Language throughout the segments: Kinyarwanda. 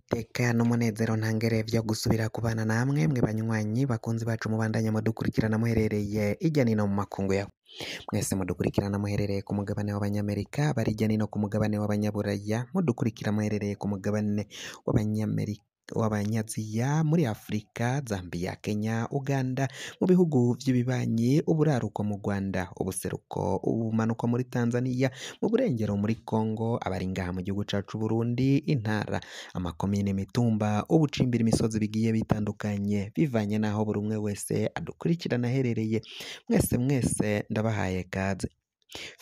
Iteka n'umunezero ntangere gusubira kubana namwe mwe banywanyi bakunzi bacu mubandanye mudukurikirana muherereye hirya no mu makungu yawe mwese mudukurikirana muherereye ku mugabane w'abanyamerika bari hirya ku mugabane w'abanyaburaya mudukurikira muherereye ku mugabane w'abanyamerika Abanyaziya muri Afurika, Zambia, Kenya, Uganda, mu bihugu by'ibibanyi, uburaruko mu Rwanda, ubuseruko, ubumanuko muri Tanzania, mu burengero muri Congo, abari mu gihugu cyacu Burundi, intara, amakomine Mitumba, ubucimbiri, imisozi bigiye bitandukanye, bivanye n'aho buri umwe wese adukurikirana aherereye, mwese mwese ndabahaye ikaze.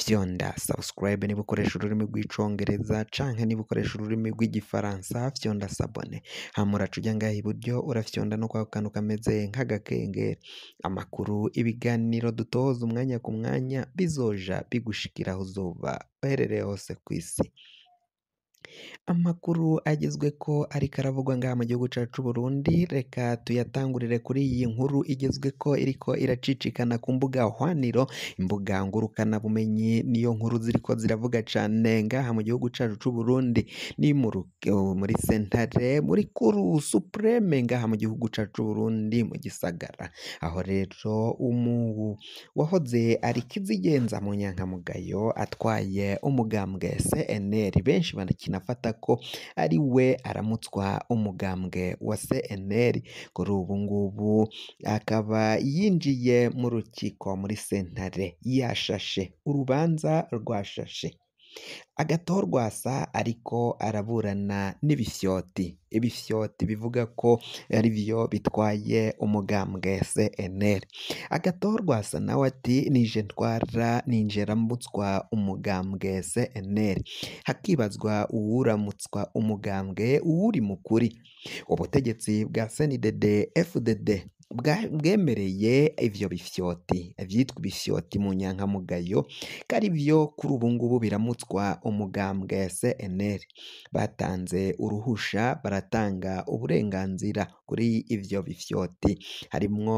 fyonda subscribe niba ukoresha ururimi rw'icongereza canke niba ukoresha ururimi rw'igifaransa fyonda sabone hama uraca ujya ngaha iburyo urafyonda no kwa kantu kameze nk'agakengeri amakuru ibiganiro dutoza umwanya ku mwanya bizoja bigushikira aho uherereye hose ku isi Amakuru agezwe ko ariko aravugwa ngaha mu gihugu cyacu cy'u Burundi, reka tuyatangurire kuri iyi nkuru igezwe ko iriko iracicikana ku mbuga hwaniro, imbuga ngurukanabumenyi niyo nkuru ziriko ziravuga cyane ngaha mu gihugu cyacu cy'u Burundi, ni muri sentare muri kuru supreme ngaha mu gihugu cyacu c'u mu gisagara, aho rero uwahoze ari Kizigenza mu Nyankamugayo atwaye umugambwe CNL benshi nafata ko ari we aramutswa umugambwe wa CNL kuri ubu ngubu akaba yinjiye mu rukiko muri sentare yashashe urubanza rwashashe Agatorwasa ariko araburana n'ibishyoti, ibishyoti bivuga ko ari byo bitwaye umugambwe CNL, Agatorwasa nawe ati nije ntwara ninjera mbutswa umugambwe CNL, hakibazwa uwuramutswa umugambwe uwuri mu kuri, ubutegetsi bwa SNDD FDD bwemereye ibyo bifyoti byitwa ibifyoti mu nyankamugayo ko ari byo kuri ubu ngubu biramutswa umugambwe CNL, batanze uruhusha baratanga uburenganzira kuri ibyo bifyoti, harimwo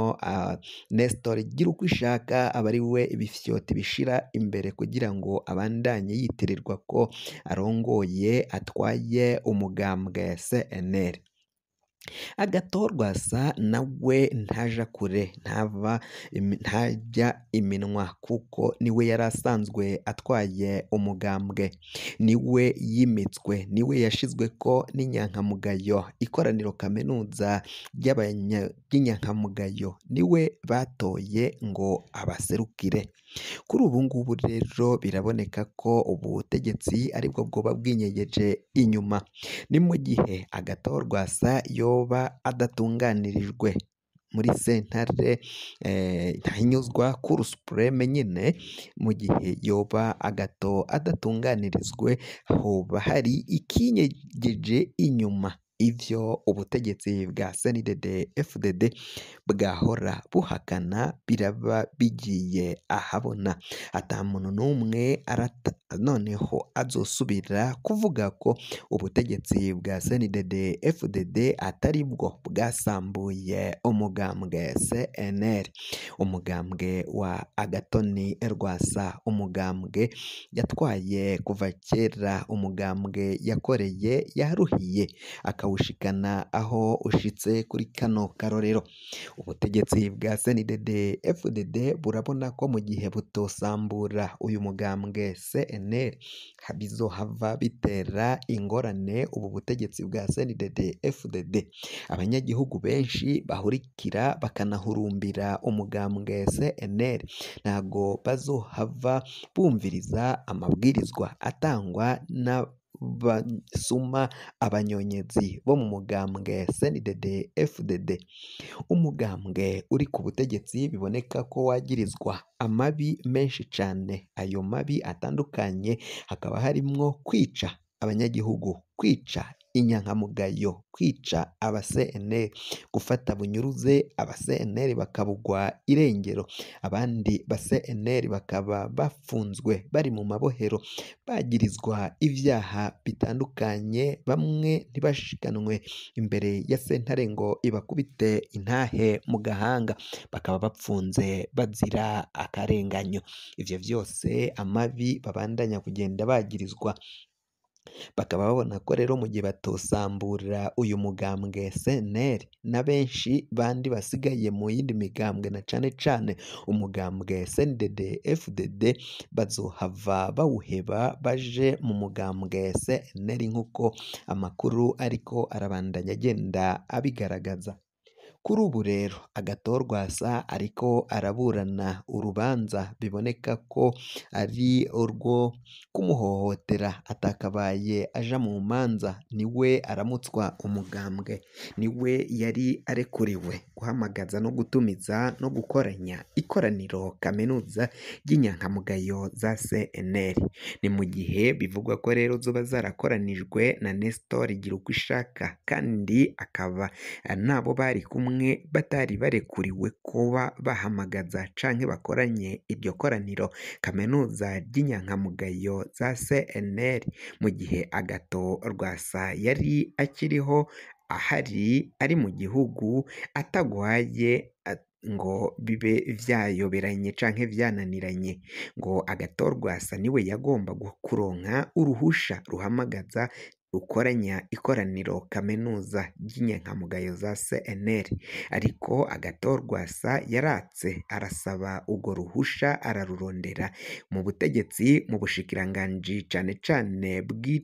Nestor Girukwishyaka aba ari we ibifyoti bishira imbere kugira ngo abandanye yitirirwa ko arongoye atwaye umugambwe CNL. Agatorwasa na we ntaja kure ntava ntajya iminwa kuko ni we yari asanzwe atwaye umugambwe, ni we yimitswe, ni we ko n'inyankamugayo, ikoraniro kaminuza ry'inyankamugayo, ni we batoye ngo abaserukire. Kuri ubu ngubu rero biraboneka ko ubutegetsi ari bwo bwoba bwinyegeje inyuma, ni mu gihe rwasa yoba adatunganirijwe muri sentare eh, ntanyuzwa kuri supureme nyine mu gihe yoba agato adatunganirijwe hoba hari ikinyegeje inyuma. ibyo ubutegetsi bwa CNDD FDD bwahora buhakana biraba bigiye ahabona, ata muntu n'umwe noneho azosubira kuvuga ko ubutegetsi bwa CNDD FDD atari bwo bwasambuye umugambwe CNL, umugambwe wa agatoni Rwasa, umugambwe yatwaye kuva kera, umugambwe yakoreye yaruhiye ukawushikana aho ushitse kuri kano karorero ubutegetsi bwa sndd fdd burabona ko mu gihe butosambura uyu mugambwe cnr bizohava bitera ingorane ubu butegetsi bwa sndd fdd abanyagihugu benshi bahurikira bakanahurumbira umugambwe cnr ntago bazohava bumviriza amabwirizwa atangwa na basuma abanyonyezi bo mu mugambwe sndd fdd umugambwe uri ku butegetsi biboneka ko wagirizwa amabi menshi cyane ayo mabi atandukanye hakaba harimo kwica abanyagihugu kwica inyangamugayo kwica abasentere, gufata bunyuruze abasentere bakabugwa irengero, abandi basentere bakaba bafunzwe bari mu mabohero bagirizwa ibyaha bitandukanye, bamwe ntibashikanwe imbere ya sentare ngo ibakubite intahe mu gahanga, bakaba bapfunze bazira akarenganyo, ibyo byose amavi babandanya kugenda bagirizwa. bakaba babona ko rero mu gihe batosamburira uyu mugambwe CNL na benshi bandi basigaye mu yindi migambwe na cane cane umugambwe CNDD FDD bazohava bawuheba baje mu mugambwe CNL nk'uko amakuru ariko arabandanya agenda abigaragaza Kuri ubu rero agatorwasa ariko araburana urubanza biboneka ko ari urwo kumuhohotera atakabaye aja mu manza niwe aramutswa umugambwe, niwe yari arekuriwe guhamagaza no gutumiza no gukoranya ikoraniro kaminuza ry'inyangamugayo za CNL, ni mu gihe bivugwa ko rero zoba zarakoranijwe na Nestor ishaka kandi akaba n'abo bari kumwe hamwe batari barekuriwe kuba bahamagaza canke bakoranye iryo koraniro kaminuza ry'inyankamugayo za CNL mu gihe Agathon Rwasa yari akiriho ahari ari mu gihugu atagwaye eh, ngo bibe vyayoberanye canke vyananiranye ngo agatorwasa Rwasa niwe yagomba kuronka uruhusha ruhamagaza rukoranya ikoraniro Kaminuza ry'inyangamugayo za CNL ariko agatorwa yaratse arasaba urwo ruhusha ararurondera mu butegetsi mu bushikiranganji cane cane bw'i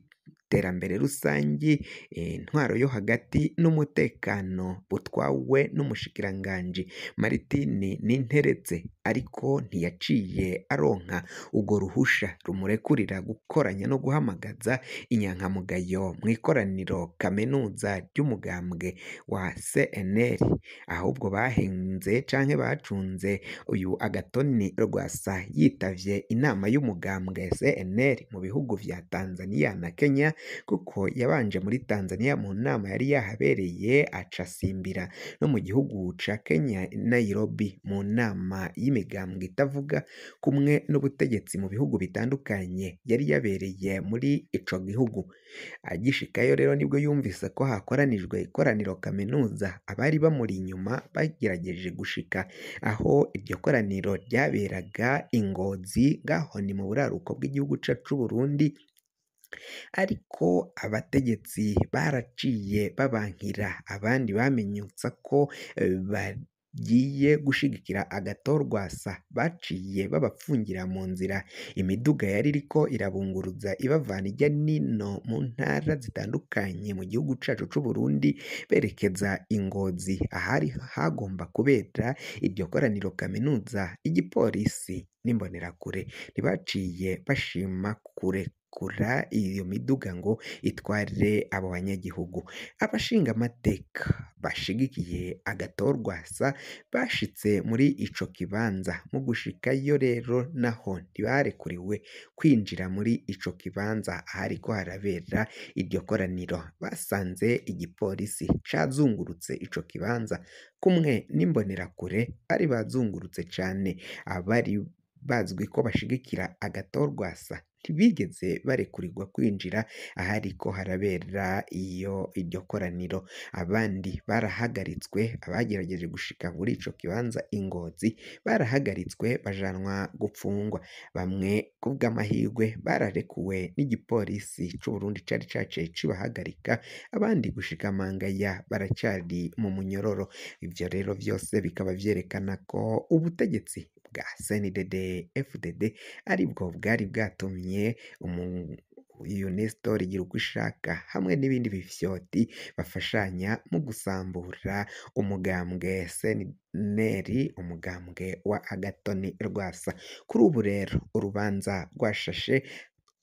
iterambere rusange, eh, intwaro yo hagati n'umutekano butwawe n'umushikiranganji Martin Ninteretse ariko ntiyaciye aronka ubwo ruhusha rumurekurira gukoranya no guhamagaza inyankamugayo mu ikoraniro kaminuza ry'umugambwe wa CNL, ahubwo bahenze canke bacunze uyu Agatoni Rwasa yitavye inama y'umugambwe CNL mu bihugu vya Tanzania na Kenya kuko yabanje muri Tanzania mu nama yari yahabereye aca no mu gihugu ca Kenya Nairobi mu nama y'imigambwe itavuga kumwe n'ubutegetsi mu bihugu bitandukanye yari yabereye muri ico gihugu. Agishikayo rero nibwo yumvise ko hakoranijwe ikoraniro kaminuza abari bamuri inyuma bagerageje gushika aho iryo koraniro ryaberaga i ngaho ni mu buraruko bw'igihugu cacu c'Uburundi ariko abategetsi baraciye babankira abandi bamenyutsa ko eh, bagiye gushigikira agatorwasa baciye babafungira mu nzira. Imiduga yari iriko irabunguruza ibavana ijya n'ino mu ntara zitandukanye mu gihugu cacu Burundi berekeza ingozi ahari hagomba kubera iryo koraniro kaminuza, igipolisi n'imbonerakure ntibaciye bashima kure kugura iyo ngo itwarire abo banyagihugu. Abashinga amateka bashigikiye agatorwasa bashitse muri ico kibanza. Mu gushikayo rero naho ntibarekuriwe kwinjira muri ico kibanza ahariko harabera iryo koraniro. Basanze igipolisi cazungurutse ico kibanza kumwe n'imbonerakure bari bazungurutse cane. Abari bazwi ko bashigikira agatorwasa ntibigeze barekurirwa kwinjira ahariko harabera iyo iryo koraniro abandi barahagaritswe abagerageje gushika muri icyo kibanza ingozi barahagaritswe bajanwa gupfungwa bamwe kubw'amahirwe bararekuwe n'igipolisi c'Uburundi cari caciye kibahagarika abandi gushika mangaya baracari mu munyororo ibyo rero byose bikaba byerekana ko ubutegetsi bwa CNDD-FDD aribwo bwari bwatumye bitandukanye, Unesco igira uko ishaka hamwe n'ibindi bishyoti bafashanya mu gusambura umugambwe Senenteri umugambwe wa agatoni Rwasa. Kuri ubu rero urubanza rwashashe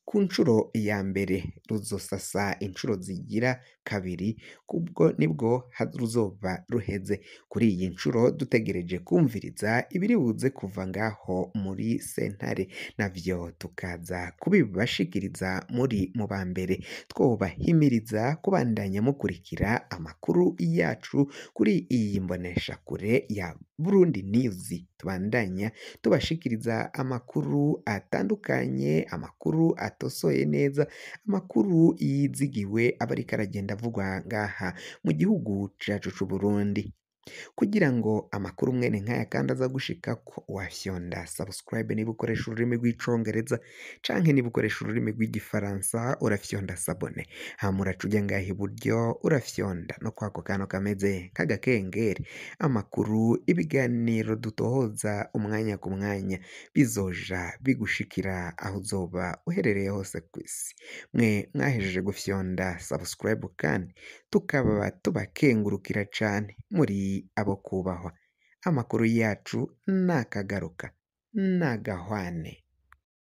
ku nshuro ya mbere ruzosasa inshuro zigira kabiri kubwo nibwo ruzoba ruheze kuri iyi nshuro dutegereje kumviriza ibiri buze kuva ngaho muri sentare nabyo tukaza kubibashikiriza muri mu ba mbere twobahimiriza kubandanya mukurikira amakuru yacu kuri iyi mboneshakure ya Burundi News tubandanya tubashikiriza amakuru atandukanye amakuru atandukanye atosoye neza amakuru yizigiwe aba ariko aragenda avugwa ngaha mu gihugu cyacu cy'u Kugira ngo amakuru mwene nk'aya kandi aza gushika ko wavyonda subscribe niba ukoresha ururimi rw'icongereza canke niba ukoresha ururimi rw'igifaransa uravyonda sabone hama uraca uja ngaha iburyo uravyonda no kwako kantu kameze nk'agakengeri amakuru ibiganiro dutohoza umwanya ku mwanya bizoja bigushikira aho uzoba uherereye hose kw'isi mwe mwahejeje gufyonda subscribe kandi tukaba tubakengurukira cane muri abo kubahwa amakuru yacu ntakagaruka ntagahwane